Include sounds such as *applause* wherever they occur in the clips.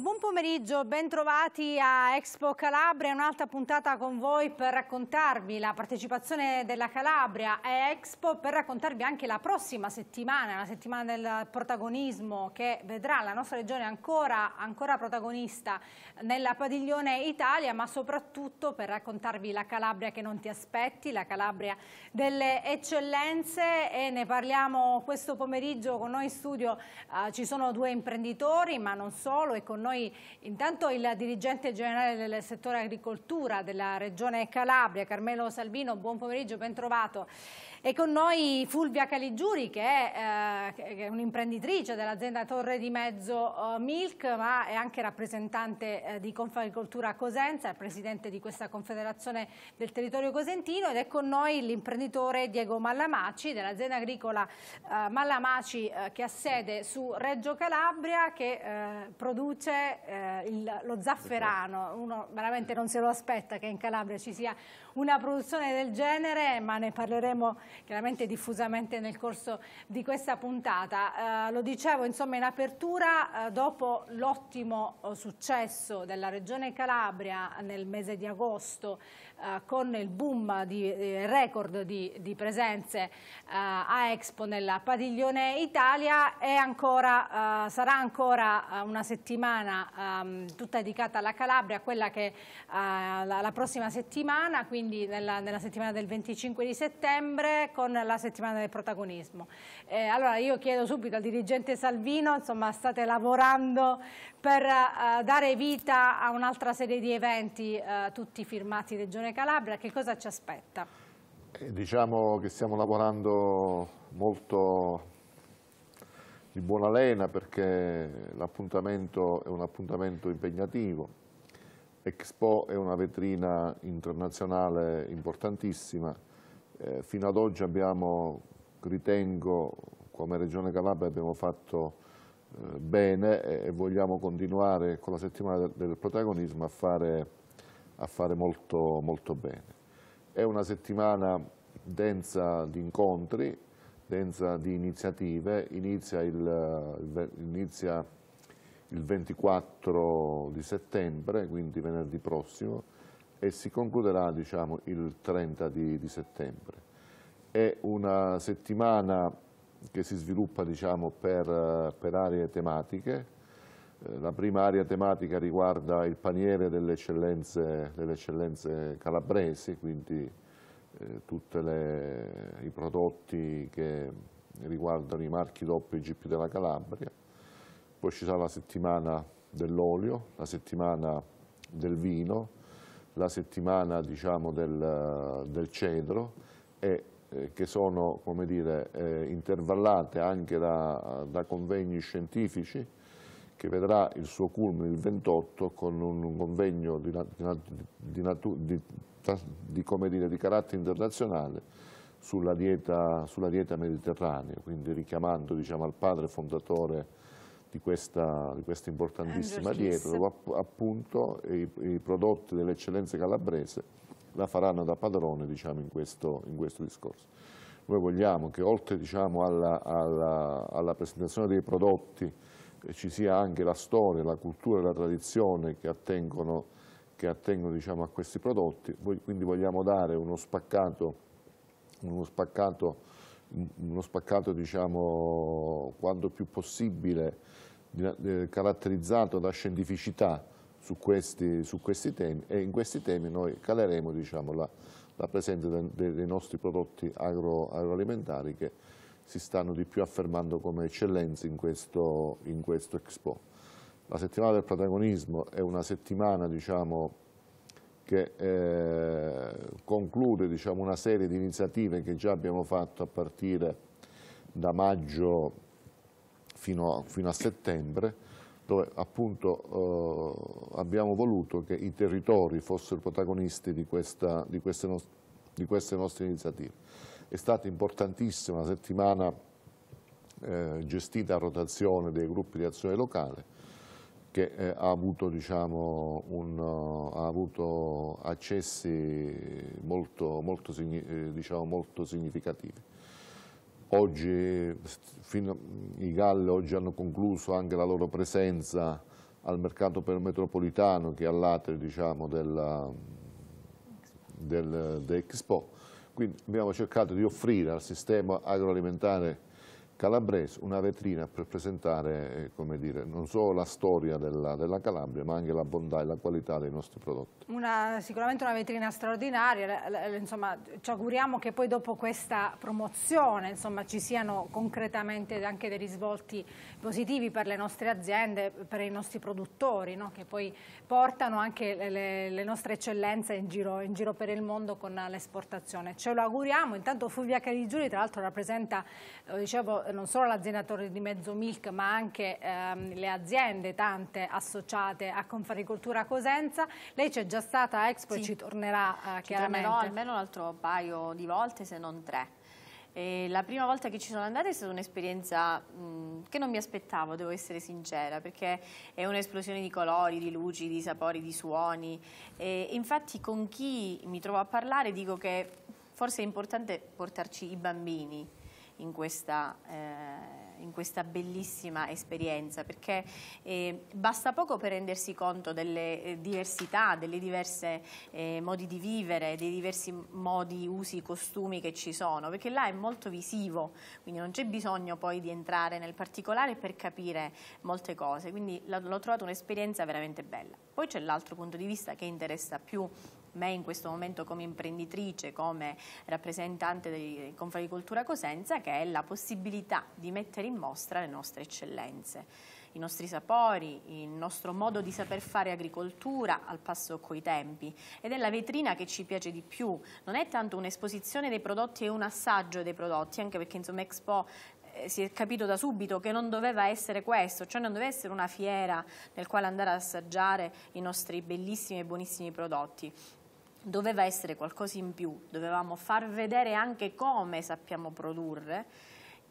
buon pomeriggio, bentrovati a Expo Calabria, un'altra puntata con voi per raccontarvi la partecipazione della Calabria a Expo, per raccontarvi anche la prossima settimana, la settimana del protagonismo che vedrà la nostra regione ancora, ancora protagonista nella padiglione Italia, ma soprattutto per raccontarvi la Calabria che non ti aspetti, la Calabria delle eccellenze e ne parliamo questo pomeriggio con noi in studio, eh, ci sono due imprenditori ma non solo e con noi noi intanto il dirigente generale del settore agricoltura della regione Calabria, Carmelo Salvino, buon pomeriggio, ben trovato. E con noi Fulvia Caligiuri che è, eh, è un'imprenditrice dell'azienda Torre di Mezzo eh, Milk ma è anche rappresentante eh, di Confagricoltura Cosenza, è presidente di questa confederazione del territorio cosentino ed è con noi l'imprenditore Diego Mallamaci dell'azienda agricola eh, Mallamaci eh, che ha sede su Reggio Calabria che eh, produce il, lo zafferano, uno veramente non se lo aspetta che in Calabria ci sia una produzione del genere ma ne parleremo chiaramente diffusamente nel corso di questa puntata. Eh, lo dicevo insomma in apertura, eh, dopo l'ottimo eh, successo della Regione Calabria nel mese di agosto eh, con il boom di, di eh, record di, di presenze eh, a Expo nella padiglione Italia ancora, sarà ancora una settimana ehm, tutta dedicata alla Calabria, quella che la, la, prossima settimana, quindi nella, nella settimana del 25 di settembre con la settimana del protagonismo. Eh, allora io chiedo subito al dirigente Salvino, insomma state lavorando per eh, dare vita a un'altra serie di eventi, eh, tutti firmati Regione Calabria, che cosa ci aspetta? Eh, diciamo che stiamo lavorando molto di buona lena perché l'appuntamento è un appuntamento impegnativo. Expo è una vetrina internazionale importantissima eh, fino ad oggi abbiamo, ritengo, come Regione Calabria abbiamo fatto eh, bene e, e, vogliamo continuare con la settimana del, del protagonismo a fare, a fare molto, molto bene. È una settimana densa di incontri, densa di iniziative, inizia il, inizia il 24 di settembre, quindi venerdì prossimo, e si concluderà diciamo, il 30 di, di, settembre. È una settimana che si sviluppa diciamo, per, per, aree tematiche. Eh, la prima area tematica riguarda il paniere delle eccellenze, delle eccellenze calabresi, quindi eh, tutti i prodotti che riguardano i marchi DOP e GP della Calabria. Poi ci sarà la settimana dell'olio, la settimana del vino, la settimana diciamo, del, del, cedro e eh, che sono dire, eh, intervallate anche da, da, convegni scientifici che vedrà il suo culmine il 28 con un convegno di, di, di, dire, di carattere internazionale sulla dieta, sulla dieta, mediterranea, quindi richiamando diciamo, al padre fondatore di questa, di questa importantissima dieta, dove appunto i, i prodotti delle eccellenze calabrese la faranno da padrone diciamo, in, questo, in questo discorso. Noi vogliamo che oltre diciamo, alla, alla, alla presentazione dei prodotti eh, ci sia anche la storia, la cultura e la tradizione che attengono, che attengono diciamo, a questi prodotti, quindi vogliamo dare uno spaccato, uno spaccato uno spaccato diciamo, quanto più possibile eh, caratterizzato da scientificità su questi, su questi, temi e in questi temi noi caleremo diciamo, la, la, presenza dei, dei nostri prodotti agro, agroalimentari che si stanno di più affermando come eccellenze in questo, in questo Expo. La settimana del protagonismo è una settimana diciamo, che eh, conclude diciamo, una serie di iniziative che già abbiamo fatto a partire da maggio fino a, fino a settembre, dove appunto eh, abbiamo voluto che i territori fossero protagonisti di, questa, di, queste, no, di queste, nostre iniziative. È stata importantissima la settimana eh, gestita a rotazione dei gruppi di azione locale, perché eh, ha, avuto, diciamo, un, uh, ha, avuto, accessi molto, molto, eh, diciamo, molto significativi. Oggi, fino, i Galli oggi hanno concluso anche la loro presenza al mercato per metropolitano che è all'atre diciamo, della, del, dell'Expo, quindi abbiamo cercato di offrire al sistema agroalimentare Calabrese, una vetrina per presentare eh, dire, non solo la storia della, della Calabria ma anche la bontà e la qualità dei nostri prodotti una, sicuramente una vetrina straordinaria, insomma, ci auguriamo che poi dopo questa promozione insomma, ci siano concretamente anche dei risvolti positivi per le nostre aziende, per i nostri produttori, no? che poi portano anche le, le nostre eccellenze in giro, in giro, per il mondo con l'esportazione. Ce lo auguriamo, intanto Fulvia Carigiuri tra l'altro rappresenta, dicevo, non solo l'azienda Torre di Mezzo Milk, ma anche ehm, le aziende tante associate a Confaricoltura Cosenza. Lei ci ha già già stata a Expo sì. e ci tornerà eh, ci tornerò almeno un altro paio di volte, se non tre. E la prima volta che ci sono andata è stata un'esperienza che non mi aspettavo, devo essere sincera, perché è un'esplosione di colori, di luci, di sapori, di suoni. E infatti con chi mi trovo a parlare dico che forse è importante portarci i bambini in questa eh, in questa bellissima esperienza perché eh, basta poco per rendersi conto delle eh, diversità, delle diverse eh, modi di vivere, dei diversi modi, usi, costumi che ci sono, perché là è molto visivo, quindi non c'è bisogno poi di entrare nel particolare per capire molte cose, quindi l'ho trovata un'esperienza veramente bella. Poi c'è l'altro punto di vista che interessa più me in questo momento come imprenditrice, come rappresentante del Confronto di Cultura Cosenza, che è la possibilità di mettere in mostra le nostre eccellenze, i nostri sapori, il nostro modo di saper fare agricoltura al passo coi tempi ed è la vetrina che ci piace di più, non è tanto un'esposizione dei prodotti e un assaggio dei prodotti, anche perché insomma Expo eh, si è capito da subito che non doveva essere questo, cioè non doveva essere una fiera nel quale andare ad assaggiare i nostri bellissimi e buonissimi prodotti, doveva essere qualcosa in più, dovevamo far vedere anche come sappiamo produrre,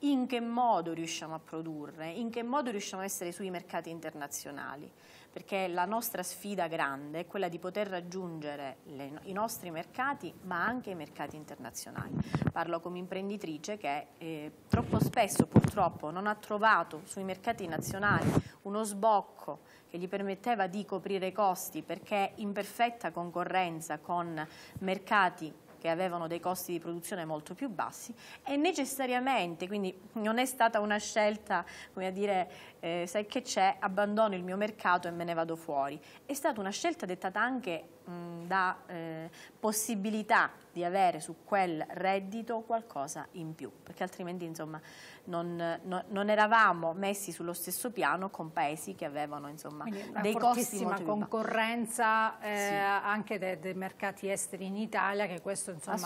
in che modo riusciamo a produrre, in che modo riusciamo a essere sui mercati internazionali perché la nostra sfida grande è quella di poter raggiungere le, i nostri mercati ma anche i mercati internazionali. Parlo come imprenditrice che eh, troppo spesso purtroppo non ha trovato sui mercati nazionali uno sbocco che gli permetteva di coprire i costi perché in perfetta concorrenza con mercati che avevano dei costi di produzione molto più bassi e necessariamente, quindi non è stata una scelta come a dire, eh, sai che c'è, abbandono il mio mercato e me ne vado fuori. È stata una scelta dettata anche mh, da eh, possibilità di avere su quel reddito qualcosa in più, perché altrimenti insomma, non, no, non, eravamo messi sullo stesso piano con paesi che avevano insomma, dei costi molto concorrenza eh, sì. anche dei, dei, mercati esteri in Italia, che questo insomma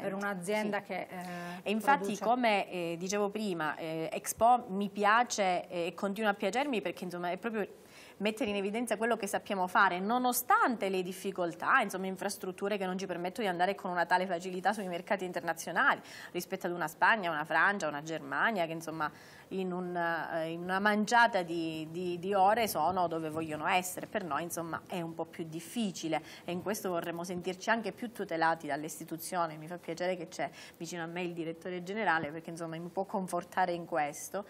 per un'azienda sì. che... Eh, e infatti produce... come eh, dicevo prima, eh, Expo mi piace eh, e continua continua a piacermi perché insomma, è proprio mettere in evidenza quello che sappiamo fare nonostante le difficoltà, insomma infrastrutture che non ci permettono di andare con una tale facilità sui mercati internazionali rispetto ad una Spagna, una Francia, una Germania che insomma in una, eh, in una mangiata di, di, di, ore sono dove vogliono essere, per noi insomma è un po' più difficile e in questo vorremmo sentirci anche più tutelati dalle istituzioni, mi fa piacere che c'è vicino a me il direttore generale perché insomma mi può confortare in questo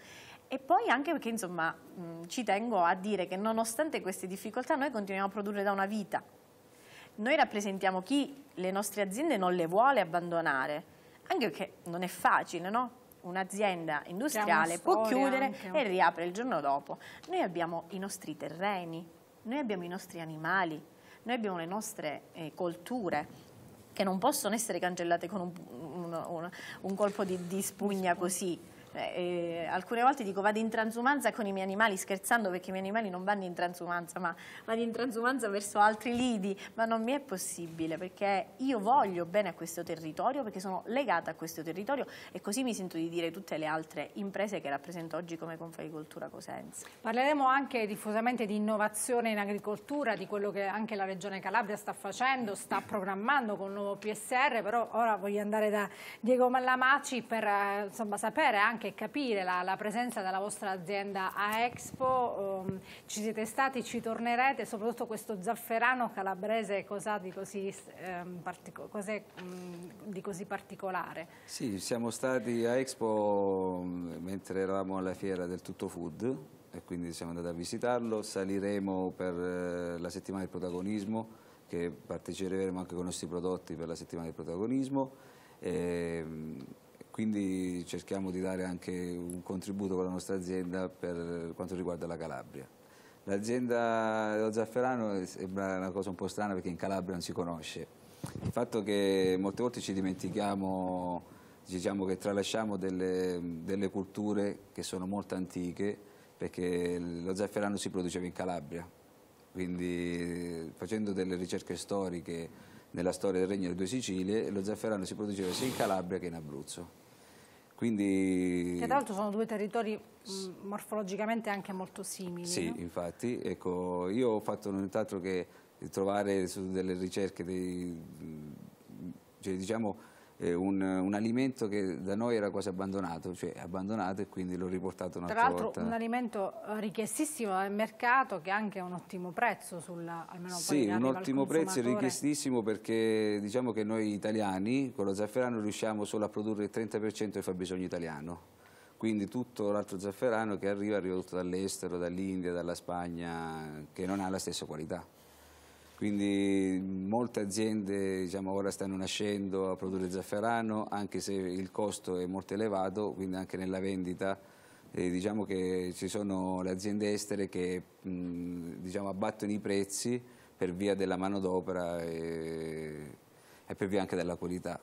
e poi anche perché insomma mh, ci tengo a dire che nonostante queste difficoltà noi continuiamo a produrre da una vita. Noi rappresentiamo chi le nostre aziende non le vuole abbandonare, anche perché non è facile, no? Un'azienda industriale può chiudere anche. e riapre il giorno dopo. Noi abbiamo i nostri terreni, noi abbiamo i nostri animali, noi abbiamo le nostre eh, colture che non possono essere cancellate con un, un, un, un colpo di, di spugna così eh, alcune volte dico vado in transumanza con i miei animali, scherzando perché i miei animali non vanno in transumanza, ma vado in transumanza verso altri lidi, ma non mi è possibile perché io voglio bene a questo territorio, perché sono legata a questo territorio e così mi sento di dire tutte le altre imprese che rappresento oggi come Confagricoltura Cosenza. Parleremo anche diffusamente di innovazione in agricoltura, di quello che anche la Regione Calabria sta facendo, sta programmando con il nuovo PSR, però ora voglio andare da Diego Mallamaci per eh, insomma, sapere anche anche capire la, la presenza della vostra azienda a Expo, um, ci siete stati, ci tornerete, soprattutto questo zafferano calabrese cosa di, um, cos um, di così, particolare? Sì, siamo stati a Expo mm, mentre eravamo alla fiera del Tutto Food e quindi siamo andati a visitarlo, saliremo per eh, la settimana del protagonismo che parteciperemo anche con i nostri prodotti per la settimana del protagonismo. E, ehm, quindi cerchiamo di dare anche un contributo con la nostra azienda per quanto riguarda la Calabria. L'azienda dello zafferano sembra una cosa un po' strana perché in Calabria non si conosce. Il fatto che molte volte ci dimentichiamo, diciamo che tralasciamo delle, delle culture che sono molto antiche perché lo zafferano si produceva in Calabria, quindi facendo delle ricerche storiche nella storia del Regno delle Due Sicilie, lo zafferano si produceva sia in Calabria che in Abruzzo. Quindi... Che tra l'altro sono due territori morfologicamente anche molto simili. Sì, no? infatti, ecco, io ho fatto nient'altro che trovare su delle ricerche dei, cioè, diciamo, eh, un, un, alimento che da noi era quasi abbandonato, cioè abbandonato e quindi l'ho riportato un'altra volta. Tra l'altro un alimento richiestissimo dal mercato che ha anche un ottimo prezzo, sulla, almeno Sì, un ottimo prezzo e richiestissimo perché diciamo che noi italiani con lo zafferano riusciamo solo a produrre il 30% del fabbisogno italiano quindi tutto l'altro zafferano che arriva arriva tutto dall'estero, dall'India, dalla Spagna, che non ha la stessa qualità quindi molte aziende diciamo, ora stanno nascendo a produrre zafferano anche se il costo è molto elevato, quindi anche nella vendita eh, diciamo che ci sono le aziende estere che mh, diciamo, abbattono i prezzi per via della manodopera e, e per via anche della qualità.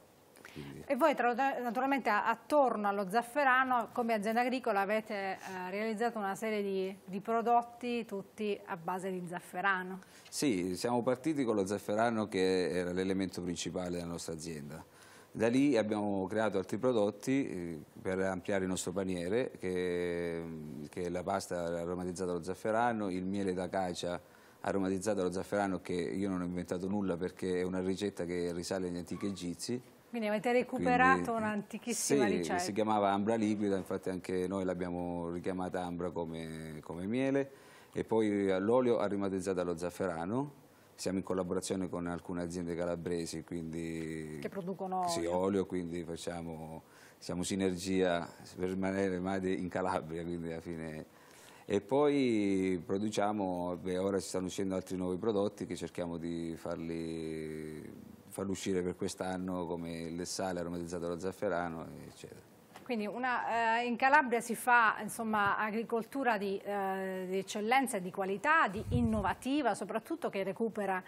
Quindi. E voi tra, naturalmente attorno allo zafferano come azienda agricola avete eh, realizzato una serie di, di, prodotti tutti a base di zafferano. Sì, siamo partiti con lo zafferano che era l'elemento principale della nostra azienda. Da lì abbiamo creato altri prodotti eh, per ampliare il nostro paniere, che, che è la pasta aromatizzata allo zafferano, il miele d'acacia aromatizzato allo zafferano che io non ho inventato nulla perché è una ricetta che risale agli antichi egizi quindi avete recuperato Quindi, un'antichissima sì, ricetta. si chiamava ambra liquida, infatti anche noi l'abbiamo richiamata ambra come, come miele. E poi l'olio aromatizzato allo zafferano, siamo in collaborazione con alcune aziende calabresi quindi, che producono olio. Sì, olio quindi facciamo, siamo sinergia per rimanere made in Calabria quindi alla fine e poi produciamo, beh, ora ci stanno uscendo altri nuovi prodotti che cerchiamo di farli farlo uscire per quest'anno come il sale aromatizzato da zafferano, eccetera. Quindi una, eh, in Calabria si fa insomma, agricoltura di, eh, di eccellenza e di qualità, di innovativa soprattutto che recupera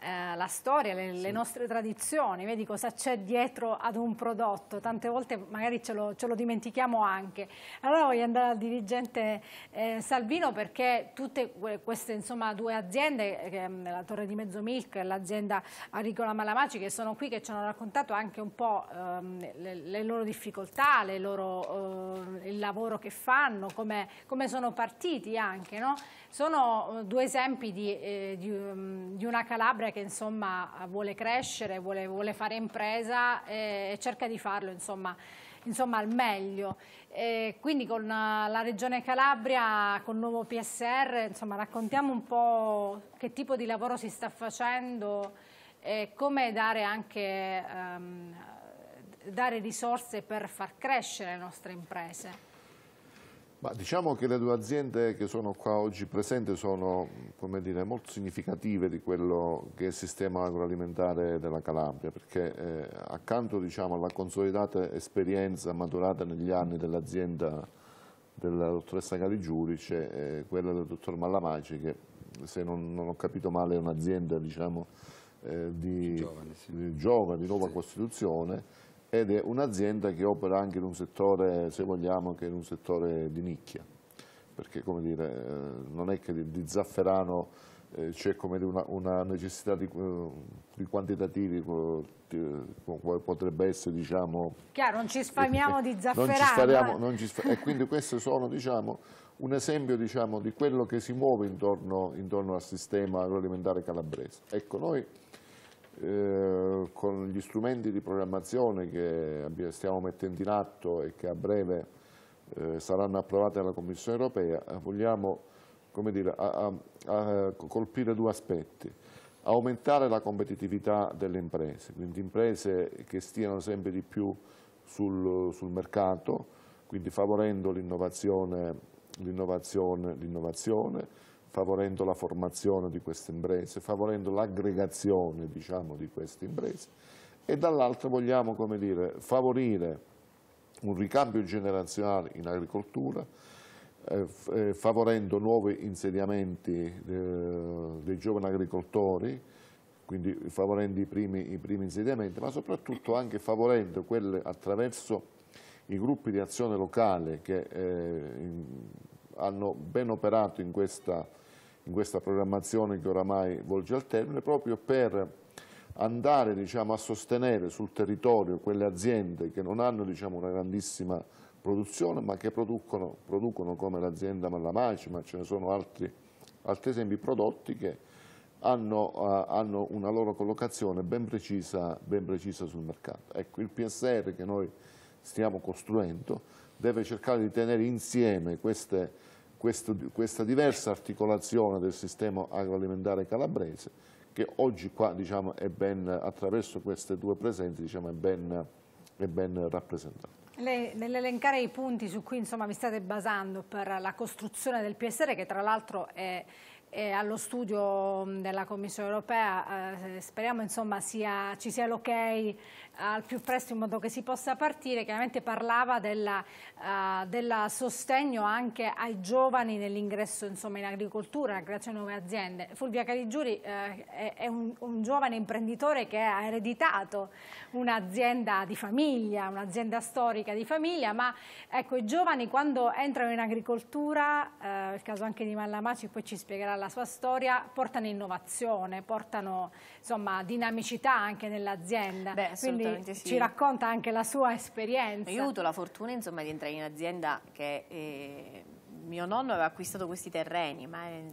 eh, la storia, le, sì. le, nostre tradizioni, vedi cosa c'è dietro ad un prodotto, tante volte magari ce lo, ce lo dimentichiamo anche. Allora voglio andare al dirigente eh, Salvino perché tutte queste insomma, due aziende, eh, la Torre di Mezzo Milk e l'azienda Agricola Malamaci che sono qui, che ci hanno raccontato anche un po' ehm, le, le, loro difficoltà, le loro, eh, il lavoro che fanno, come, come sono partiti anche. No? Sono eh, due esempi di, eh, di, um, di, una Calabria che insomma vuole crescere, vuole, vuole fare impresa e, eh, e, cerca di farlo insomma, insomma al meglio. E quindi con eh, la Regione Calabria, con il nuovo PSR, insomma, raccontiamo un po' che tipo di lavoro si sta facendo e come dare anche um, dare risorse per far crescere le nostre imprese? Ma diciamo che le due aziende che sono qua oggi presenti sono dire, molto significative di quello che è il sistema agroalimentare della Calabria, perché eh, accanto diciamo, alla consolidata esperienza maturata negli anni dell'azienda della dottoressa Cari Caligiuri c'è eh, quella del dottor Mallamaci, che se non, non ho capito male è un'azienda diciamo, eh, di, giovani, sì. di, giovani, nuova sì. Costituzione, ed è un'azienda che opera anche in un settore, se vogliamo, che in un settore di nicchia, perché come dire, eh, non è che di, zafferano eh, c'è una, una, necessità di, eh, di quantitativi come potrebbe essere diciamo chiaro non ci sfamiamo di *laughs* zafferano non ci sfariamo, eh. e quindi queste sono diciamo un esempio diciamo, di quello che si muove intorno, intorno al sistema agroalimentare calabrese ecco noi eh, con gli strumenti di programmazione che stiamo mettendo in atto e che a breve eh, saranno approvate dalla Commissione europea, eh, vogliamo dire, a, a, a colpire due aspetti. Aumentare la competitività delle imprese, quindi imprese che stiano sempre di più sul, sul mercato, quindi favorendo l'innovazione, favorendo la formazione di queste imprese, favorendo l'aggregazione diciamo, di queste imprese e dall'altra vogliamo dire, favorire un ricambio generazionale in agricoltura, eh, eh, favorendo nuovi insediamenti eh, dei giovani agricoltori, quindi favorendo i primi, i primi insediamenti, ma soprattutto anche favorendo quelle attraverso i gruppi di azione locale che eh, in, hanno ben operato in questa in questa programmazione che oramai volge al termine, proprio per andare diciamo, a sostenere sul territorio quelle aziende che non hanno diciamo, una grandissima produzione ma che producono, producono come l'azienda Mallamaci, ma ce ne sono altri, altri esempi, prodotti che hanno, uh, hanno una loro collocazione ben precisa, ben precisa sul mercato. Ecco, il PSR che noi stiamo costruendo deve cercare di tenere insieme queste questo, questa diversa articolazione del sistema agroalimentare calabrese che oggi qua diciamo, è ben, attraverso queste due presenze diciamo, è, ben, è ben rappresentata. Nell'elencare i punti su cui insomma, vi state basando per la costruzione del PSR, che tra l'altro è, è, allo studio della Commissione europea, eh, speriamo insomma, sia, ci sia l'ok al più presto in modo che si possa partire, chiaramente parlava del uh, eh, sostegno anche ai giovani nell'ingresso in agricoltura, nella creazione di nuove aziende. Fulvia Caligiuri uh, è, è un, un, giovane imprenditore che ha ereditato un'azienda di famiglia, un'azienda storica di famiglia, ma ecco, i giovani quando entrano in agricoltura, uh, il caso anche di Mallamaci poi ci spiegherà la sua storia, portano innovazione, portano insomma, dinamicità anche nell'azienda. Quindi quindi sì. ci racconta anche la sua esperienza. Io ho avuto la fortuna insomma, di entrare in azienda che eh, mio nonno aveva acquistato questi terreni, ma eh,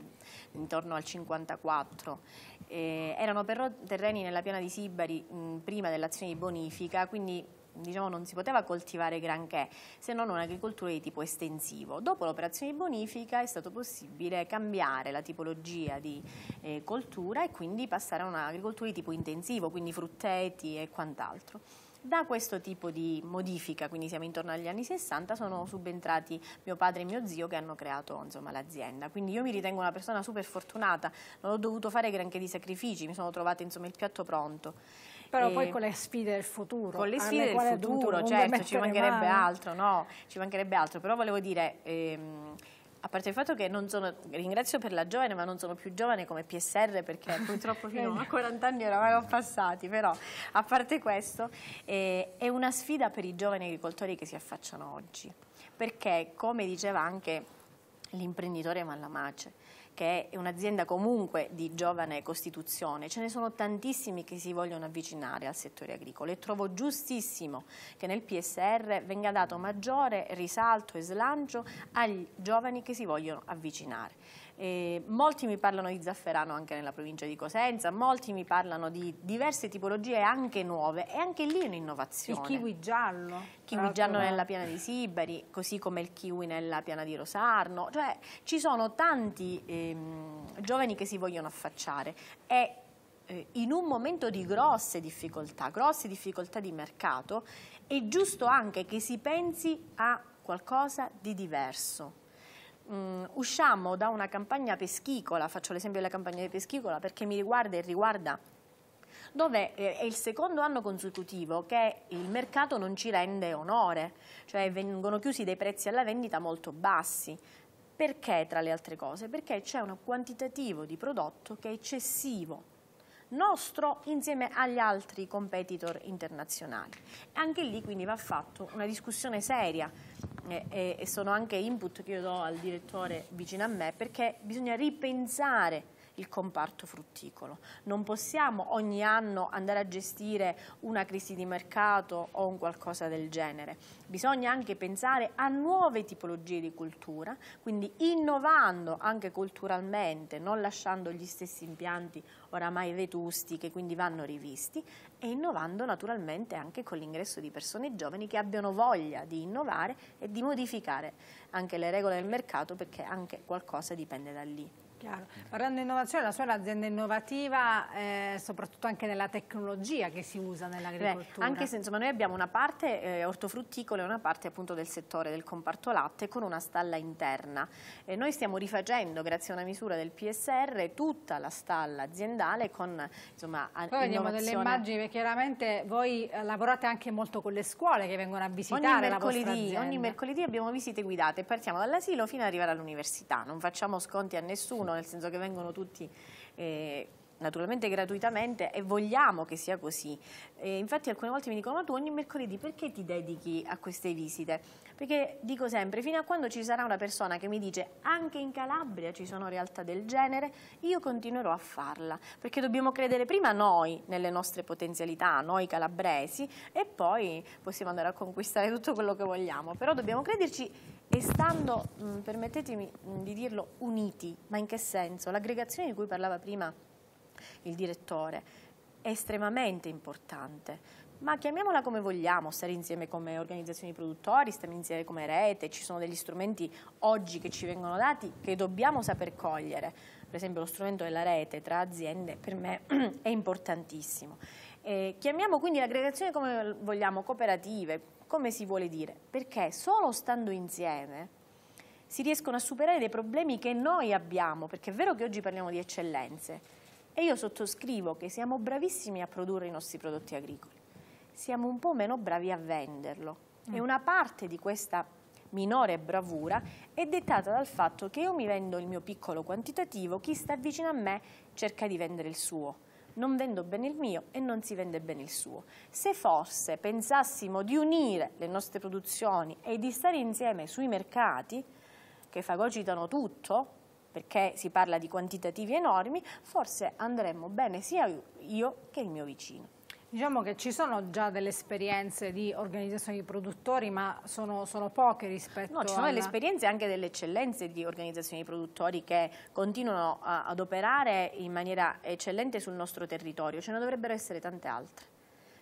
intorno al 54. Eh, erano però terreni nella piana di Sibari mh, prima dell'azione di bonifica, quindi diciamo, non si poteva coltivare granché se non un'agricoltura di tipo estensivo. Dopo l'operazione di bonifica è stato possibile cambiare la tipologia di eh, coltura e quindi passare a un'agricoltura di tipo intensivo, quindi frutteti e quant'altro. Da questo tipo di modifica, quindi siamo intorno agli anni 60, sono subentrati mio padre e mio zio che hanno creato l'azienda. Quindi io mi ritengo una persona super fortunata, non ho dovuto fare granché di sacrifici, mi sono trovata insomma, il piatto pronto. Però e poi con le sfide del futuro. Con le ah, sfide del futuro, certo, ci mancherebbe mano. altro, no? Ci mancherebbe altro, però volevo dire... Ehm, a parte il fatto che non sono, ringrazio per la giovane, ma non sono più giovane come PSR perché *laughs* purtroppo fino eh, a 40 anni oramai ho passati, però a parte questo eh, è una sfida per i giovani agricoltori che si affacciano oggi, perché come diceva anche l'imprenditore Mallamace, che è un'azienda comunque di giovane costituzione, ce ne sono tantissimi che si vogliono avvicinare al settore agricolo e trovo giustissimo che nel PSR venga dato maggiore risalto e slancio ai giovani che si vogliono avvicinare. Eh, molti mi parlano di zafferano anche nella provincia di Cosenza, molti mi parlano di diverse tipologie anche nuove e anche lì è un'innovazione. Il kiwi giallo. Il kiwi giallo nella piana di Sibari, così come il kiwi nella piana di Rosarno, cioè ci sono tanti ehm, giovani che si vogliono affacciare e eh, in un momento di grosse difficoltà, grosse difficoltà di mercato, è giusto anche che si pensi a qualcosa di diverso mh, mm, usciamo da una campagna peschicola, faccio l'esempio della campagna di peschicola perché mi riguarda e riguarda dove eh, è il secondo anno consecutivo che il mercato non ci rende onore, cioè vengono chiusi dei prezzi alla vendita molto bassi. Perché tra le altre cose? Perché c'è un quantitativo di prodotto che è eccessivo nostro insieme agli altri competitor internazionali. Anche lì quindi va fatta una discussione seria eh, e, e sono anche input che io do al direttore vicino a me perché bisogna ripensare il comparto frutticolo. Non possiamo ogni anno andare a gestire una crisi di mercato o un qualcosa del genere. Bisogna anche pensare a nuove tipologie di cultura, quindi innovando anche culturalmente, non lasciando gli stessi impianti oramai vetusti che quindi vanno rivisti e innovando naturalmente anche con l'ingresso di persone giovani che abbiano voglia di innovare e di modificare anche le regole del mercato perché anche qualcosa dipende da lì. Chiaro. Parlando di innovazione, la sua è un'azienda innovativa eh, soprattutto anche nella tecnologia che si usa nell'agricoltura. Anche se insomma, noi abbiamo una parte eh, ortofrutticola e una parte appunto del settore del comparto latte con una stalla interna. Eh, noi stiamo rifacendo, grazie a una misura del PSR, tutta la stalla aziendale con insomma, Poi vediamo delle immagini perché chiaramente voi eh, lavorate anche molto con le scuole che vengono a visitare ogni mercoledì, Ogni mercoledì abbiamo visite guidate, partiamo dall'asilo fino ad arrivare all'università, non facciamo sconti a nessuno nel senso che vengono tutti eh, naturalmente gratuitamente e vogliamo che sia così. E infatti alcune volte mi dicono ma tu ogni mercoledì perché ti dedichi a queste visite? Perché dico sempre fino a quando ci sarà una persona che mi dice anche in Calabria ci sono realtà del genere io continuerò a farla perché dobbiamo credere prima noi nelle nostre potenzialità, noi calabresi e poi possiamo andare a conquistare tutto quello che vogliamo però dobbiamo crederci e stando, permettetemi di dirlo, uniti ma in che senso? L'aggregazione di cui parlava prima il direttore, è estremamente importante. Ma chiamiamola come vogliamo, stare insieme come organizzazioni produttori, stare insieme come rete, ci sono degli strumenti oggi che ci vengono dati che dobbiamo saper cogliere. Per esempio lo strumento della rete tra aziende per me *clears throat* è importantissimo. Eh, chiamiamo quindi l'aggregazione come vogliamo, cooperative, come si vuole dire, perché solo stando insieme si riescono a superare dei problemi che noi abbiamo, perché è vero che oggi parliamo di eccellenze, e io sottoscrivo che siamo bravissimi a produrre i nostri prodotti agricoli, siamo un po' meno bravi a venderlo. Mm. E una parte di questa minore bravura è dettata dal fatto che io mi vendo il mio piccolo quantitativo, chi sta vicino a me cerca di vendere il suo. Non vendo bene il mio e non si vende bene il suo. Se forse pensassimo di unire le nostre produzioni e di stare insieme sui mercati, che fagocitano tutto, perché si parla di quantitativi enormi, forse andremmo bene sia io che il mio vicino. Diciamo che ci sono già delle esperienze di organizzazioni di produttori, ma sono, sono poche rispetto a... No, ci sono alla... delle esperienze anche delle eccellenze di organizzazioni di produttori che continuano a, ad operare in maniera eccellente sul nostro territorio. Ce ne dovrebbero essere tante altre.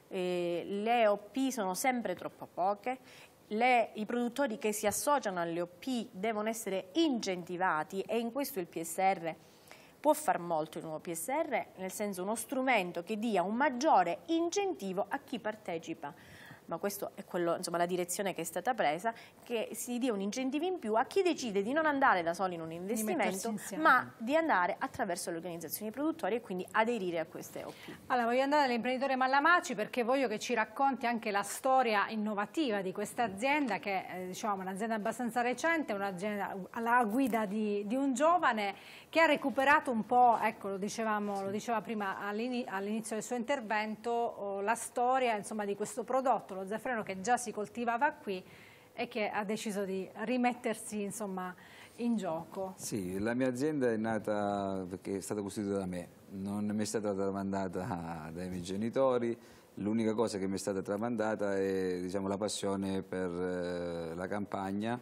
Eh, le OP sono sempre troppo poche le, i produttori che si associano alle OP devono essere incentivati e in questo il PSR può far molto il nuovo PSR, nel senso uno strumento che dia un maggiore incentivo a chi partecipa ma questa è quello, insomma, la direzione che è stata presa, che si dia un incentivo in più a chi decide di non andare da solo in un investimento, di ma di andare attraverso le organizzazioni produttori e quindi aderire a queste OP. Allora, voglio andare all'imprenditore Mallamaci perché voglio che ci racconti anche la storia innovativa di questa azienda, che è eh, diciamo, un'azienda abbastanza recente, un'azienda uh, alla guida di, di, un giovane che ha recuperato un po', ecco, lo, dicevamo, lo diceva prima all'inizio all del suo intervento, oh, la storia insomma, di questo prodotto, lo zafferano che già si coltivava qui e che ha deciso di rimettersi insomma, in gioco. Sì, la mia azienda è nata perché è stata costituita da me, non mi è stata tramandata dai miei genitori, l'unica cosa che mi è stata tramandata è diciamo, la passione per eh, la campagna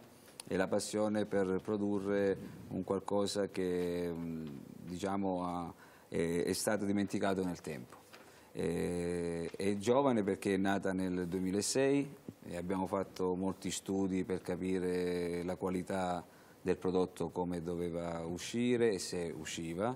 e la passione per produrre un qualcosa che mm, diciamo, è stato dimenticato nel tempo. Eh, è giovane perché è nata nel 2006 e abbiamo fatto molti studi per capire la qualità del prodotto come doveva uscire e se usciva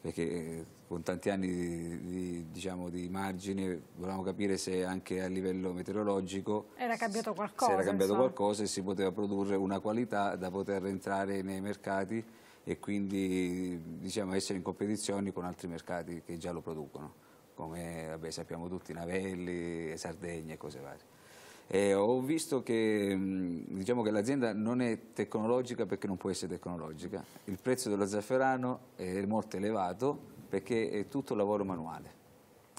perché eh, con tanti anni di, di, diciamo, di margine volevamo capire se anche a livello meteorologico era cambiato qualcosa, era cambiato qualcosa e si poteva produrre una qualità da poter entrare nei mercati e quindi diciamo, essere in competizione con altri mercati che già lo producono come vabbè, sappiamo tutti Navelli, Sardegna e cose varie. E ho visto che, diciamo che l'azienda non è tecnologica perché non può essere tecnologica, il prezzo dello zafferano è molto elevato perché è tutto lavoro manuale,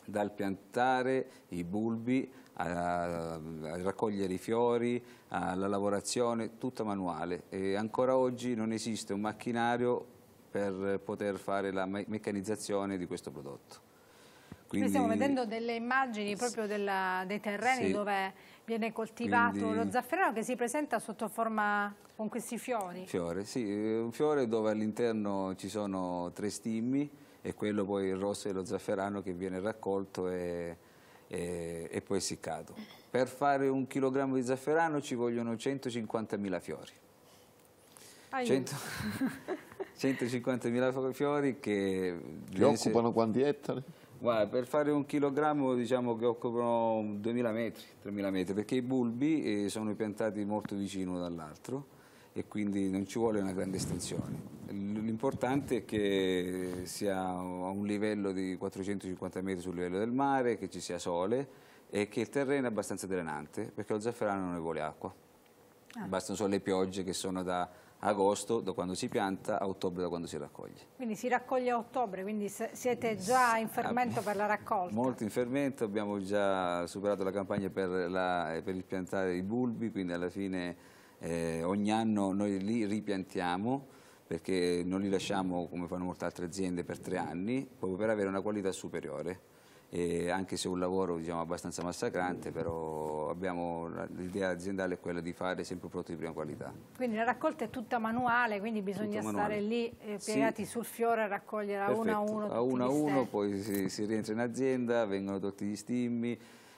dal piantare i bulbi a, a raccogliere i fiori, alla lavorazione, tutto manuale e ancora oggi non esiste un macchinario per poter fare la meccanizzazione di questo prodotto. Quindi, Noi stiamo vedendo delle immagini proprio della, dei terreni sì. dove viene coltivato Quindi, lo zafferano che si presenta sotto forma con questi fiori. Fiore, sì, eh, un fiore dove all'interno ci sono tre stimmi e quello poi il rosso dello zafferano che viene raccolto e, e, e poi essiccato. Per fare un chilogrammo di zafferano ci vogliono 150.000 fiori. 100... 150.000 *laughs* fiori che... Che occupano quanti ettari? Guarda, per fare un chilogrammo diciamo che occupano 2.000 metri, 3.000 metri, perché i bulbi eh, sono piantati molto vicino dall'altro e quindi non ci vuole una grande estensione. L'importante è che sia a un livello di 450 metri sul livello del mare, che ci sia sole e che il terreno è abbastanza drenante, perché lo zafferano non ne vuole acqua. Ah. Bastano solo le piogge che sono da agosto da quando si pianta a ottobre da quando si raccoglie. Quindi si raccoglie a ottobre, quindi siete già in fermento per la raccolta? Molto in fermento, abbiamo già superato la campagna per, la, per il piantare i bulbi, quindi alla fine eh, ogni anno noi li ripiantiamo perché non li lasciamo come fanno molte altre aziende per tre anni, proprio per avere una qualità superiore eh, anche se un lavoro diciamo, abbastanza massacrante, però l'idea aziendale è quella di fare sempre un prodotto di prima qualità. Quindi la raccolta è tutta manuale, quindi bisogna Tutto stare lì eh, piegati sì. sul fiore a raccogliere a uno a uno. A uno a uno, poi si, si rientra in azienda, vengono tolti gli stimmi,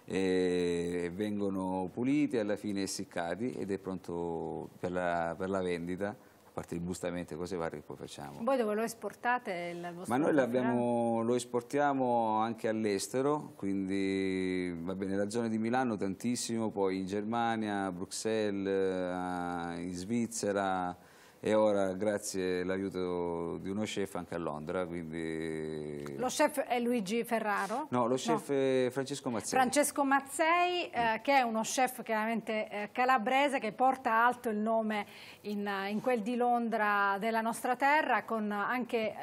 e vengono puliti alla fine essiccati ed è pronto per la, per la vendita parte di bustamenti e cose varie che poi facciamo. Voi dove lo esportate? Il vostro Ma noi lo esportiamo anche all'estero, quindi va bene, nella zona di Milano tantissimo, poi in Germania, Bruxelles, eh, in Svizzera, e ora grazie all'aiuto di uno chef anche a Londra. Quindi... Lo chef è Luigi Ferraro? No, lo chef no. è Francesco Mazzei. Francesco Mazzei eh, che è uno chef chiaramente eh, calabrese che porta alto il nome in, eh, in, quel di Londra della nostra terra con anche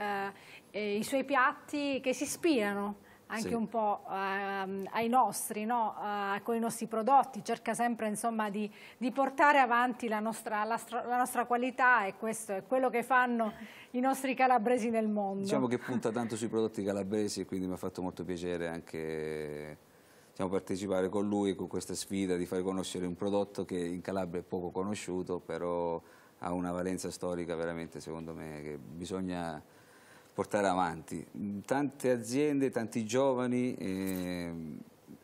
eh, i suoi piatti che si ispirano anche sì. un po' ehm, ai nostri, no? eh, con i nostri prodotti, cerca sempre insomma, di, di, portare avanti la nostra, la, la nostra, qualità e questo è quello che fanno i nostri calabresi nel mondo. Diciamo che punta tanto sui prodotti calabresi e quindi mi ha fatto molto piacere anche diciamo, partecipare con lui con questa sfida di far conoscere un prodotto che in Calabria è poco conosciuto, però ha una valenza storica veramente secondo me che bisogna portare avanti. Tante aziende, tanti giovani eh,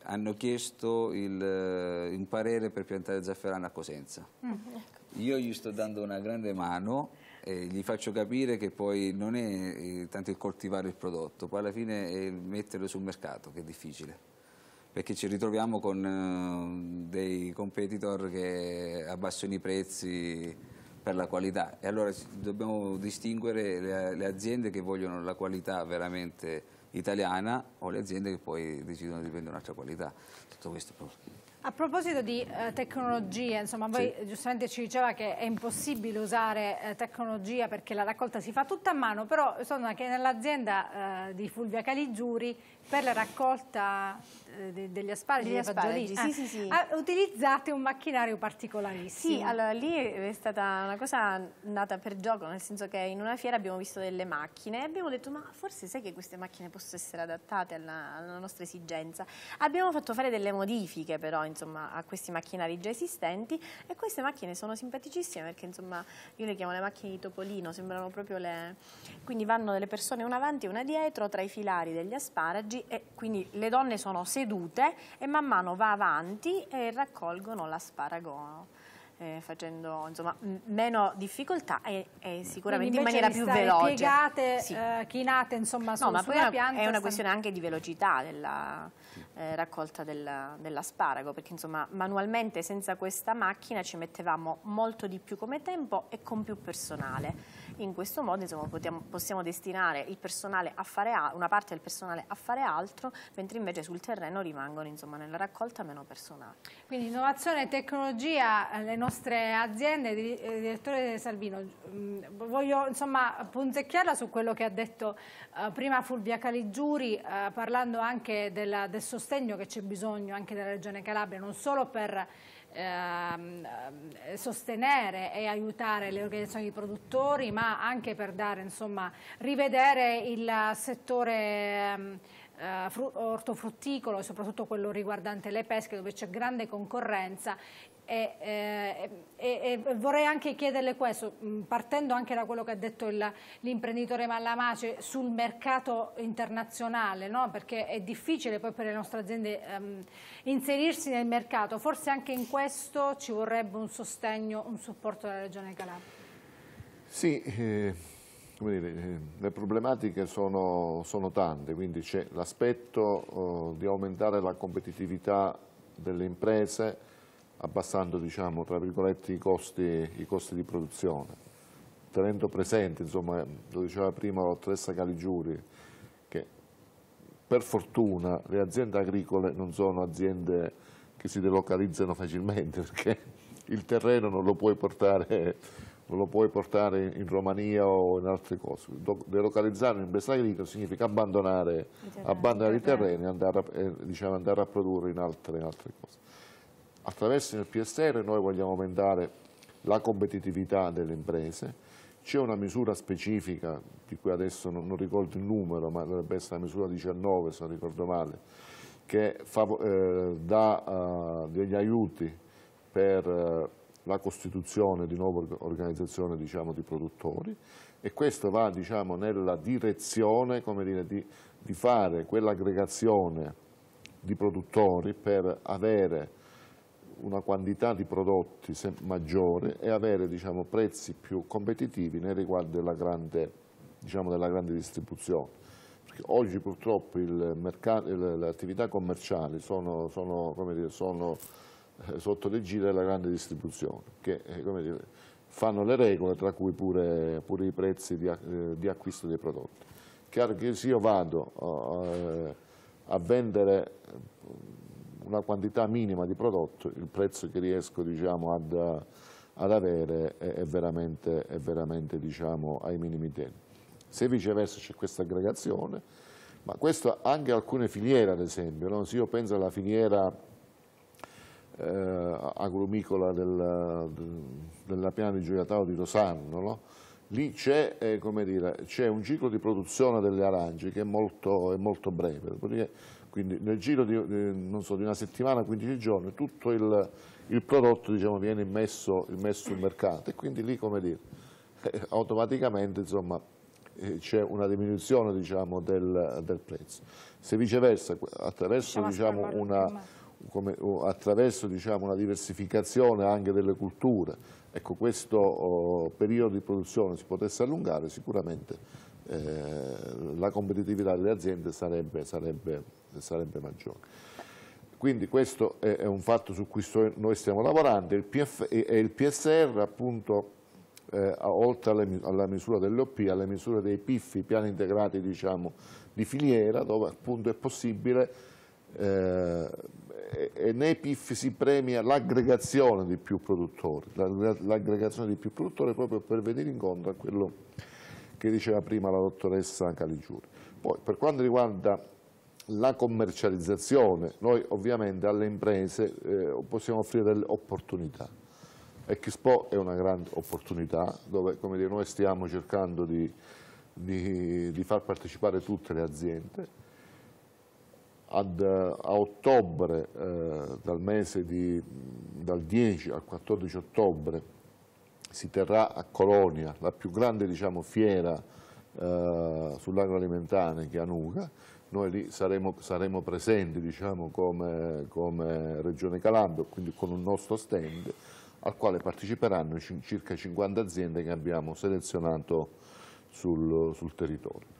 hanno chiesto il, un eh, parere per piantare zafferano a Cosenza. Mm, ecco. Io gli sto dando una grande mano e gli faccio capire che poi non è eh, tanto il coltivare il prodotto, poi alla fine è metterlo sul mercato che è difficile perché ci ritroviamo con eh, dei competitor che abbassano i prezzi per la qualità e allora dobbiamo distinguere le, le aziende che vogliono la qualità veramente italiana o le aziende che poi decidono di vendere un'altra qualità. Tutto questo. A proposito di eh, tecnologie, insomma, voi sì. giustamente ci diceva che è impossibile usare eh, tecnologia perché la raccolta si fa tutta a mano, però sono che nell'azienda eh, di Fulvia Caligiuri per la raccolta eh, degli asparagi, degli asparagi. Sì, ah, sì, sì. Ah, utilizzate un macchinario particolarissimo. Sì, allora lì è stata una cosa nata per gioco, nel senso che in una fiera abbiamo visto delle macchine e abbiamo detto ma forse sai che queste macchine possono essere adattate alla, alla nostra esigenza. Abbiamo fatto fare delle modifiche però insomma a questi macchinari già esistenti e queste macchine sono simpaticissime perché insomma io le chiamo le macchine di Topolino, sembrano proprio le... quindi vanno delle persone una avanti e una dietro tra i filari degli asparagi e quindi le donne sono sempre sedute e man mano va avanti e raccolgono l'asparago Eh, facendo insomma, meno difficoltà e, e sicuramente in maniera più veloce. piegate, sì. eh, chinate insomma su, no, ma poi è una questione anche di velocità della eh, raccolta del, dell'asparago perché insomma manualmente senza questa macchina ci mettevamo molto di più come tempo e con più personale in questo modo insomma, potiamo, possiamo destinare a, una parte del personale a fare altro, mentre invece sul terreno rimangono insomma, nella raccolta meno personale. Quindi innovazione e tecnologia, eh, le nostre aziende, direttore Salvino, mm, voglio insomma, punzecchiarla su quello che ha detto eh, prima Fulvia Caligiuri, eh, parlando anche della, del sostegno che c'è bisogno anche della Regione Calabria, non solo per Ehm, ehm, sostenere e aiutare le organizzazioni di produttori, ma anche per dare, insomma, rivedere il settore ehm, eh, ortofrutticolo e soprattutto quello riguardante le pesche dove c'è grande concorrenza e, eh, e, e, vorrei anche chiederle questo, mm, partendo anche da quello che ha detto l'imprenditore Mallamace sul mercato internazionale, no? perché è difficile poi per le nostre aziende ehm, inserirsi nel mercato, forse anche in questo ci vorrebbe un sostegno, un supporto della Regione Calabria. Sì, eh, dire, eh, le problematiche sono, sono tante, quindi c'è l'aspetto eh, di aumentare la competitività delle imprese, abbassando diciamo, i, costi, i costi di produzione tenendo presente, insomma, lo diceva prima la dottoressa Caligiuri, che per fortuna le aziende agricole non sono aziende che si delocalizzano facilmente, *laughs* perché il terreno non lo puoi portare, lo puoi portare in Romania o in altre cose. Delocalizzare un'impresa agricola significa abbandonare, abbandonare i terreni e andare, a, eh, diciamo, andare a produrre in altre, in altre cose attraverso il PSR noi vogliamo aumentare la competitività delle imprese, c'è una misura specifica, di cui adesso non, non, ricordo il numero, ma dovrebbe essere la misura 19 se non ricordo male, che fa, eh, dà eh, degli aiuti per eh, la costituzione di nuove organizzazioni diciamo, di produttori e questo va diciamo, nella direzione dire, di, di fare quell'aggregazione di produttori per avere una quantità di prodotti maggiore e avere diciamo, prezzi più competitivi nei riguardi della grande, diciamo, della grande distribuzione. Perché oggi purtroppo le attività commerciali sono, sono, dire, sono eh, sotto l'egida della grande distribuzione, che eh, dire, fanno le regole, tra cui pure, pure i prezzi di, eh, di, acquisto dei prodotti. Chiaro che se io vado eh, a vendere una quantità minima di prodotto, il prezzo che riesco diciamo, ad, ad, avere è, è veramente, è veramente diciamo, ai minimi tempi. Se viceversa c'è questa aggregazione, ma questo anche alcune filiere ad esempio, no? se io penso alla filiera eh, agrumicola del, della piana di Gioiatao di Rosanno, no? lì c'è eh, un ciclo di produzione delle arance che è molto, è molto breve, quindi nel giro di, eh, so, di una settimana, 15 giorni, tutto il, il prodotto diciamo, viene immesso, immesso, sul mercato e quindi lì dire, *laughs* eh, automaticamente eh, c'è una diminuzione diciamo, del, del, prezzo. Se viceversa diciamo, attraverso, diciamo, una, come, attraverso una, diversificazione anche delle culture, ecco, questo oh, periodo di produzione si potesse allungare sicuramente eh, la competitività delle aziende sarebbe, sarebbe sarebbe maggiore. Quindi questo è un fatto su cui noi stiamo lavorando il PF, e il PSR appunto eh, oltre alle, alla misura dell'OP, alle misure dei PIF, i piani integrati diciamo, di filiera, dove appunto è possibile, eh, e nei PIF si premia l'aggregazione di più produttori, l'aggregazione di più produttori proprio per venire incontro a quello che diceva prima la dottoressa Caligiuri. Poi per quanto riguarda la commercializzazione. Noi ovviamente alle imprese eh, possiamo offrire delle opportunità. Expo è una grande opportunità dove come dire, noi stiamo cercando di, di, di, far partecipare tutte le aziende. Ad, eh, a ottobre, eh, dal, di, dal 10 al 14 ottobre, si terrà a Colonia la più grande diciamo, fiera eh, sull'agroalimentare che è a noi lì saremo, saremo presenti diciamo, come, come, Regione Calabria, quindi con un nostro stand al quale parteciperanno circa 50 aziende che abbiamo selezionato sul, sul territorio.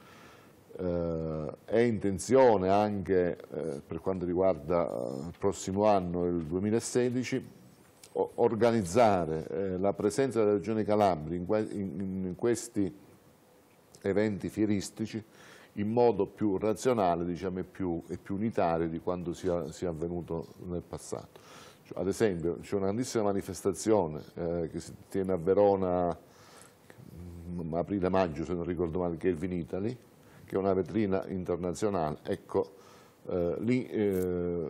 Eh, è intenzione anche eh, per quanto riguarda eh, il prossimo anno, il 2016, organizzare eh, la presenza della Regione Calabria in, in, in questi eventi fieristici in modo più razionale diciamo, e, più, e, più, unitario di quanto sia, sia avvenuto nel passato. Cioè, ad esempio c'è una grandissima manifestazione eh, che si tiene a Verona mm, aprile-maggio, se non ricordo male, che è il Vinitali, che è una vetrina internazionale. Ecco, eh, lì eh,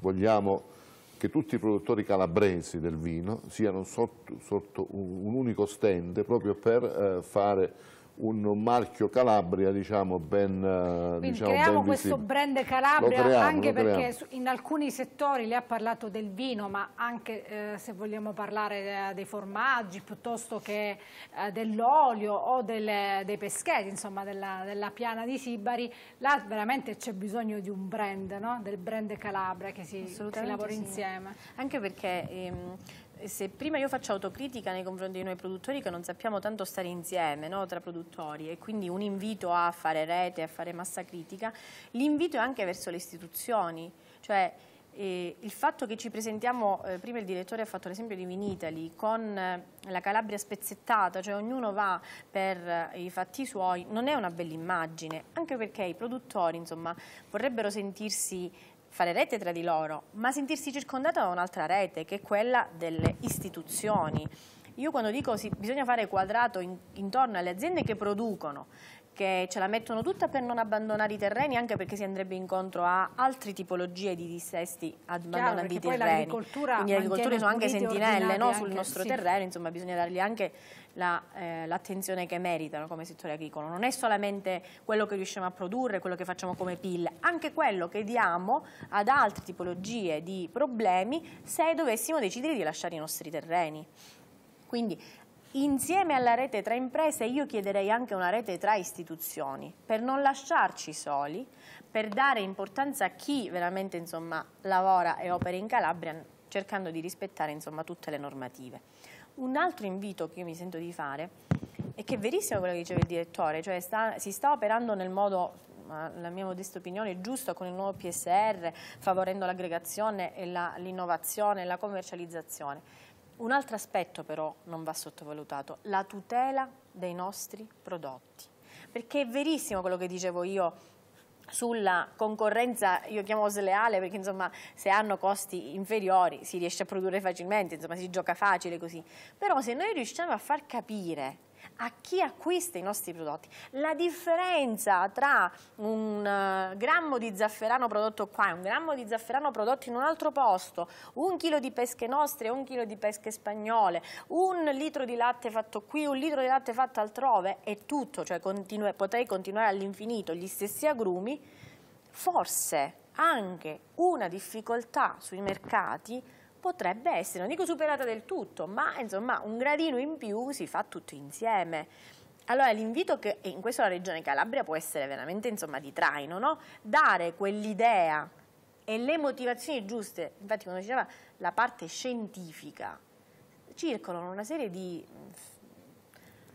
vogliamo che tutti i produttori calabresi del vino siano sotto, sotto un, un, unico stand proprio per eh, fare un marchio Calabria diciamo ben eh, Quindi diciamo, creiamo ben questo brand Calabria creiamo, anche perché in alcuni settori lei ha parlato del vino ma anche eh, se vogliamo parlare eh, dei formaggi piuttosto che eh, dell'olio o delle, dei peschetti insomma della, della, piana di Sibari là veramente c'è bisogno di un brand no? del brand Calabria che si, si lavora sì. insieme anche perché ehm, se prima io faccio autocritica nei confronti di noi produttori che non sappiamo tanto stare insieme no, tra produttori e quindi un invito a fare rete, a fare massa critica, l'invito è anche verso le istituzioni, cioè eh, il fatto che ci presentiamo, eh, prima il direttore ha fatto l'esempio di Vinitali, con eh, la Calabria spezzettata, cioè ognuno va per eh, i fatti suoi, non è una bella immagine, anche perché i produttori insomma, vorrebbero sentirsi fare rete tra di loro, ma sentirsi circondato da un'altra rete, che è quella delle istituzioni. Io quando dico si, bisogna fare quadrato in, intorno alle aziende che producono, che ce la mettono tutta per non abbandonare i terreni, anche perché si andrebbe incontro a altre tipologie di dissesti abbandonati i terreni. L'agricoltura Quindi l'agricoltura sono anche sentinelle no? sul anche, nostro sì. terreno, insomma bisogna dargli anche l'attenzione la, eh, che meritano come settore agricolo. Non è solamente quello che riusciamo a produrre, quello che facciamo come PIL, anche quello che diamo ad altre tipologie di problemi se dovessimo decidere di lasciare i nostri terreni. Quindi Insieme alla rete tra imprese io chiederei anche una rete tra istituzioni per non lasciarci soli, per dare importanza a chi veramente insomma, lavora e opera in Calabria cercando di rispettare insomma, tutte le normative. Un altro invito che io mi sento di fare è che è verissimo quello che diceva il direttore, cioè sta, si sta operando nel modo la mia modesta opinione, giusto con il nuovo PSR, favorendo l'aggregazione e l'innovazione la, e la commercializzazione. Un altro aspetto però non va sottovalutato, la tutela dei nostri prodotti. Perché è verissimo quello che dicevo io sulla concorrenza, io chiamo sleale perché insomma se hanno costi inferiori si riesce a produrre facilmente, insomma si gioca facile così, però se noi riusciamo a far capire a chi acquista i nostri prodotti. La differenza tra un eh, grammo di zafferano prodotto qua e un grammo di zafferano prodotto in un altro posto, un chilo di pesche nostre e un chilo di pesche spagnole, un litro di latte fatto qui, un litro di latte fatto altrove, è tutto, cioè continu potrei continuare all'infinito, gli stessi agrumi, forse anche una difficoltà sui mercati potrebbe essere, non dico superata del tutto, ma insomma un gradino in più si fa tutto insieme. Allora l'invito che in questo la Regione Calabria può essere veramente insomma, di traino, no? dare quell'idea e le motivazioni giuste, infatti quando diceva la parte scientifica, circolano una serie di mm,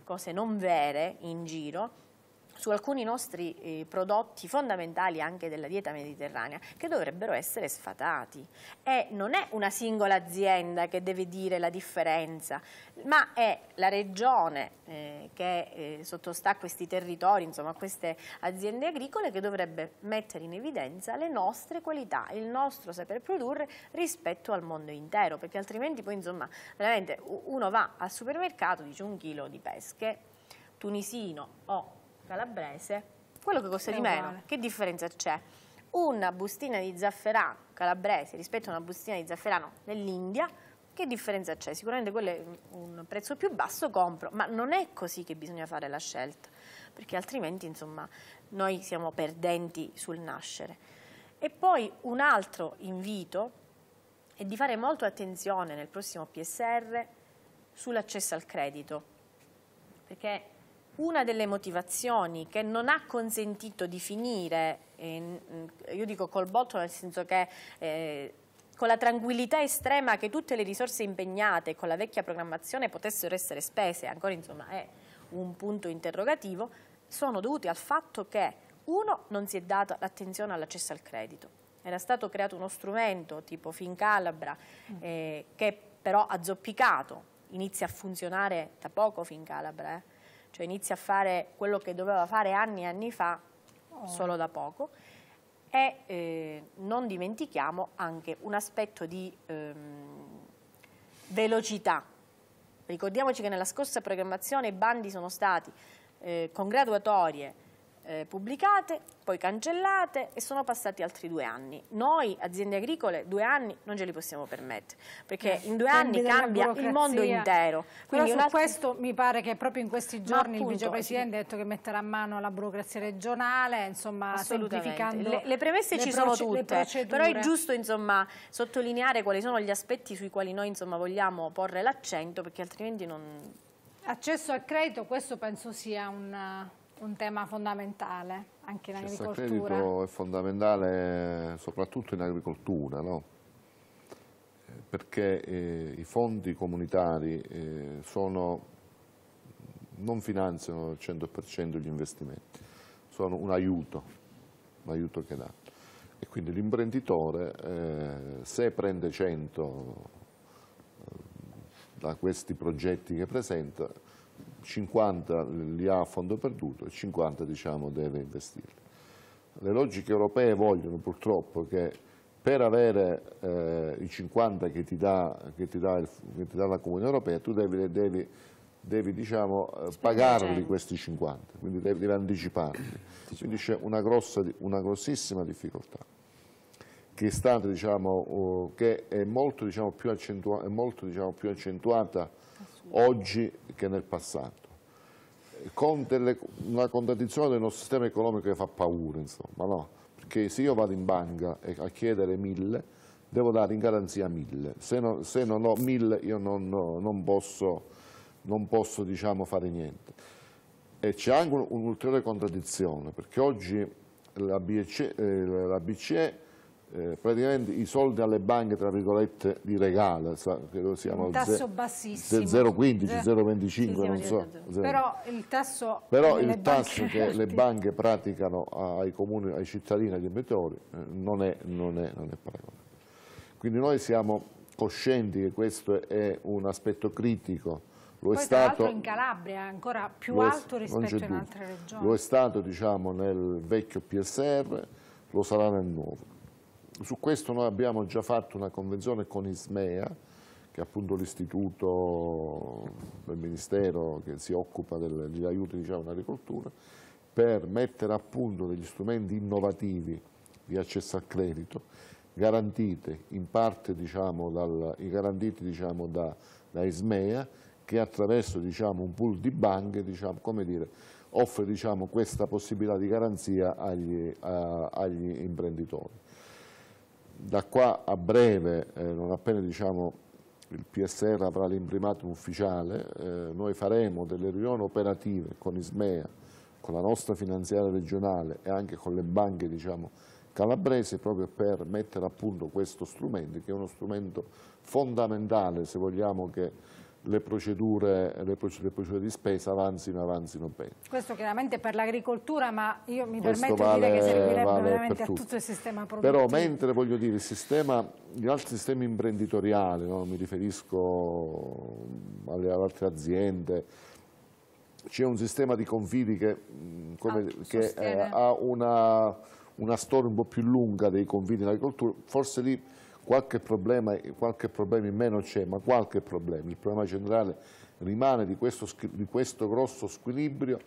cose non vere in giro su alcuni nostri eh, prodotti fondamentali anche della dieta mediterranea che dovrebbero essere sfatati. E non è una singola azienda che deve dire la differenza, ma è la regione eh, che eh, sottostà a questi territori, insomma a queste aziende agricole che dovrebbe mettere in evidenza le nostre qualità, il nostro saper produrre rispetto al mondo intero, perché altrimenti poi insomma veramente uno va al supermercato, dice un chilo di pesche tunisino o calabrese, quello che costa è di uguale. meno, che differenza c'è? Una bustina di zafferano calabrese rispetto a una bustina di zafferano dell'India, che differenza c'è? Sicuramente quello è un prezzo più basso, compro, ma non è così che bisogna fare la scelta, perché altrimenti insomma noi siamo perdenti sul nascere. E poi un altro invito è di fare molto attenzione nel prossimo PSR sull'accesso al credito, perché una delle motivazioni che non ha consentito di finire, eh, io dico col botto nel senso che eh, con la tranquillità estrema che tutte le risorse impegnate con la vecchia programmazione potessero essere spese, ancora insomma è un punto interrogativo, sono dovute al fatto che uno non si è data l'attenzione all'accesso al credito. Era stato creato uno strumento tipo Fincalabra mm. eh, che però ha zoppicato, inizia a funzionare da poco Fincalabra, eh, cioè inizia a fare quello che doveva fare anni e anni fa, oh. solo da poco, e eh, non dimentichiamo anche un aspetto di ehm, velocità. Ricordiamoci che nella scorsa programmazione i bandi sono stati eh, con graduatorie eh, pubblicate, poi cancellate e sono passati altri due anni. Noi, aziende agricole, due anni non ce li possiamo permettere, perché eh, in due anni cambia il mondo intero. Quindi Però su questo mi pare che proprio in questi giorni appunto, il vicepresidente ha detto che metterà a mano la burocrazia regionale, insomma, semplificando le, le premesse le ci sono tutte, però è giusto insomma, sottolineare quali sono gli aspetti sui quali noi insomma, vogliamo porre l'accento, perché altrimenti non... Accesso al credito, questo penso sia un un tema fondamentale anche in cioè, agricoltura. Il credito è fondamentale eh, soprattutto in agricoltura, no? Eh, perché eh, i fondi comunitari eh, sono, non finanziano al 100% gli investimenti, sono un aiuto, un aiuto che dà. E quindi l'imprenditore, eh, se prende 100 eh, da questi progetti che presenta, 50 li ha a fondo perduto e 50 diciamo, deve investirli. Le logiche europee vogliono purtroppo che per avere eh, i 50 che ti, dà, che, ti il, che ti, dà, la Comunione Europea tu devi, devi, devi diciamo, eh, pagarli certo. questi 50, quindi devi, devi anticiparli. Quindi c'è una, una, grossissima difficoltà che è, stata, diciamo, oh, che è molto, diciamo, più, accentua, è molto diciamo, più accentuata oggi che nel passato, con delle, una contraddizione del nostro sistema economico che fa paura, insomma, no? perché se io vado in banca a chiedere mille, devo dare in garanzia mille, se, no, se non ho mille io non, non posso, non posso diciamo, fare niente. E c'è anche un'ulteriore contraddizione, perché oggi la BCE, eh, la BCE eh, praticamente i soldi alle banche, tra virgolette, di regalo, credo siamo bassissimo, 0,15, 0,25, non so. Però il tasso, Però il tasso che le banche praticano ai comuni, ai cittadini, agli imprenditori eh, non, è, non, è, non è paragonabile. Quindi noi siamo coscienti che questo è un aspetto critico. Lo Poi, è stato, in Calabria è ancora più alto rispetto in altre regioni. Lo è stato diciamo, nel vecchio PSR, lo sarà nel nuovo su questo noi abbiamo già fatto una convenzione con Ismea, che è appunto l'istituto del Ministero che si occupa del, degli aiuti diciamo, in agricoltura, per mettere a punto degli strumenti innovativi di accesso al credito, garantiti in parte diciamo, dal, garantiti, diciamo, da, da, Ismea, che attraverso diciamo, un pool di banche diciamo, dire, offre diciamo, questa possibilità di garanzia agli, a, agli imprenditori da qua a breve, eh, non appena diciamo, il PSR avrà l'imprimato ufficiale, eh, noi faremo delle riunioni operative con Ismea, con la nostra finanziaria regionale e anche con le banche diciamo, calabrese proprio per mettere a punto questo strumento che è uno strumento fondamentale se vogliamo che le procedure, le, procedure, le procedure, di spesa avanzino, avanzino bene. Questo chiaramente per l'agricoltura, ma io mi Questo permetto vale, di dire che servirebbe vale veramente a tutto. il sistema produttivo. Però mentre voglio dire, il sistema, gli altri sistemi imprenditoriali, no? mi riferisco alle, alle altre aziende, c'è un sistema di confidi che, come, ah, che eh, ha una, una storia un po' più lunga dei confidi dell'agricoltura, forse lì Qualche problema, qualche problema in meno c'è, ma qualche problema. Il problema centrale rimane di questo, di questo grosso squilibrio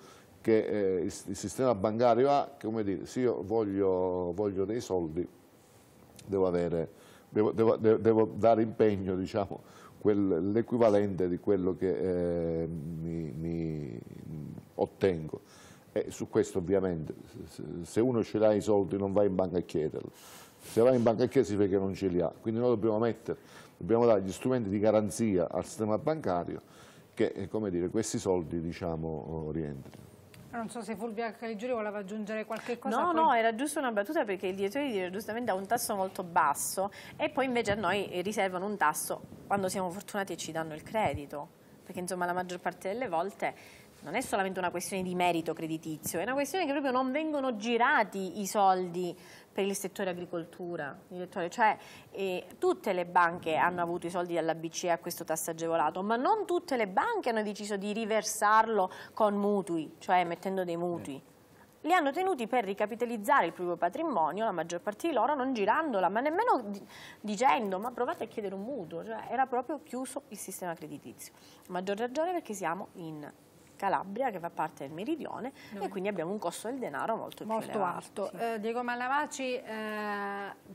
che eh, il, il, sistema bancario ha, che come dire, se io voglio, voglio dei soldi, devo, avere, devo, devo, devo dare impegno, diciamo, l'equivalente di quello che eh, mi, mi, ottengo. E su questo ovviamente, se uno ce l'ha i soldi non va in banca a chiederlo se va in banca che chiesi perché non ce li ha. Quindi noi dobbiamo mettere, dobbiamo dare gli strumenti di garanzia al sistema bancario che eh, dire, questi soldi diciamo, oh, rientrino. Ah, non so se Fulvia Caligiuri voleva aggiungere qualche cosa. No, poi... no, era giusto una battuta perché il direttore di dire giustamente ha un tasso molto basso e poi invece a noi riservano un tasso quando siamo fortunati e ci danno il credito. Perché insomma la maggior parte delle volte non è solamente una questione di merito creditizio, è una questione che proprio non vengono girati i soldi per il settore agricoltura, direttore, cioè eh, tutte le banche hanno avuto i soldi dalla BCE a questo tasso agevolato, ma non tutte le banche hanno deciso di riversarlo con mutui, cioè mettendo dei mutui. li hanno tenuti per ricapitalizzare il proprio patrimonio, la maggior parte di loro non girandola, ma nemmeno dicendo ma provate a chiedere un mutuo, cioè era proprio chiuso il sistema creditizio. Maggior ragione perché siamo in Calabria che fa parte del meridione no. e quindi abbiamo un costo del denaro molto, molto più alto. Sì. Eh, Diego Malavaci eh,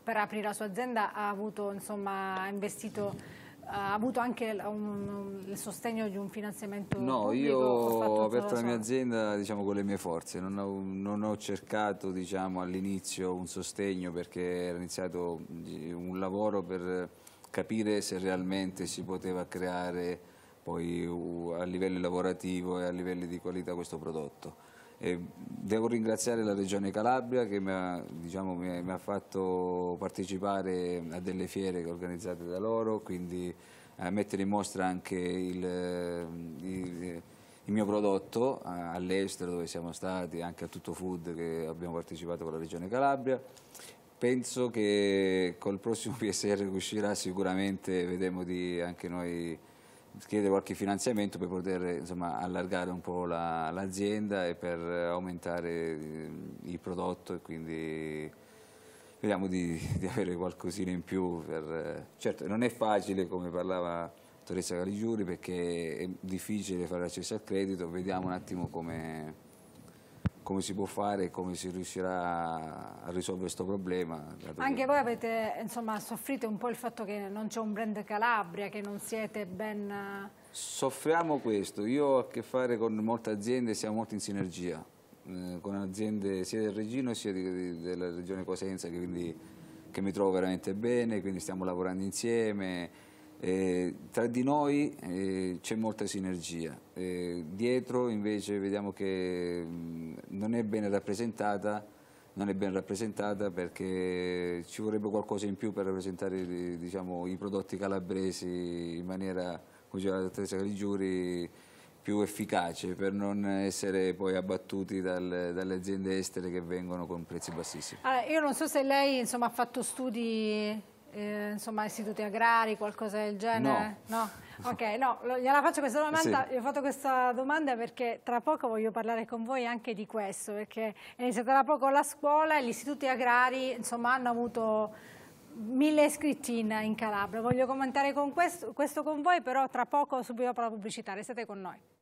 per aprire la sua azienda ha avuto, insomma, investito ha avuto anche un, il sostegno di un finanziamento no, pubblico? No, io ho aperto la mia azienda diciamo, con le mie forze, non ho, non ho cercato diciamo, all'inizio un sostegno perché era iniziato un lavoro per capire se realmente si poteva creare poi a livello lavorativo e a livello di qualità questo prodotto. E devo ringraziare la Regione Calabria che mi ha, diciamo, mi, ha, mi ha, fatto partecipare a delle fiere organizzate da loro, quindi a mettere in mostra anche il, il, il mio prodotto all'estero dove siamo stati, anche a Tutto Food che abbiamo partecipato con la Regione Calabria. Penso che col prossimo *laughs* PSR che uscirà sicuramente vedremo di anche noi chiede qualche finanziamento per poter insomma, allargare un po' l'azienda la, e per aumentare eh, il prodotto e quindi vediamo di, di, avere qualcosina in più. Per... Eh, certo, non è facile come parlava la dottoressa Caligiuri perché è difficile fare accesso al credito, vediamo un attimo come come si può fare e come si riuscirà a risolvere questo problema. Anche che... voi avete insomma, soffrito un po' il fatto che non c'è un brand Calabria, che non siete ben... Soffriamo questo, io ho a che fare con molte aziende, siamo molto in sinergia, eh, con aziende sia del Regino sia di, di, della regione Cosenza che, quindi, che mi trovo veramente bene, quindi stiamo lavorando insieme eh, tra di noi eh, c'è molta sinergia, eh, dietro invece vediamo che mh, mm, non, è non è ben rappresentata, perché ci vorrebbe qualcosa in più per rappresentare diciamo, i prodotti calabresi in maniera, come diceva la dottoressa Caligiuri, più efficace per non essere poi abbattuti dal, dalle aziende estere che vengono con prezzi bassissimi. Allora, io non so se lei insomma, ha fatto studi eh, insomma, istituti agrari, qualcosa del genere? No. no? Ok, no, gliela faccio questa domanda, sì. ho fatto questa domanda perché tra poco voglio parlare con voi anche di questo, perché è iniziata da poco la scuola e gli istituti agrari, insomma, hanno avuto mille iscritti in, in Calabria. Voglio commentare con questo, questo con voi, però tra poco subito dopo la pubblicità, restate con noi.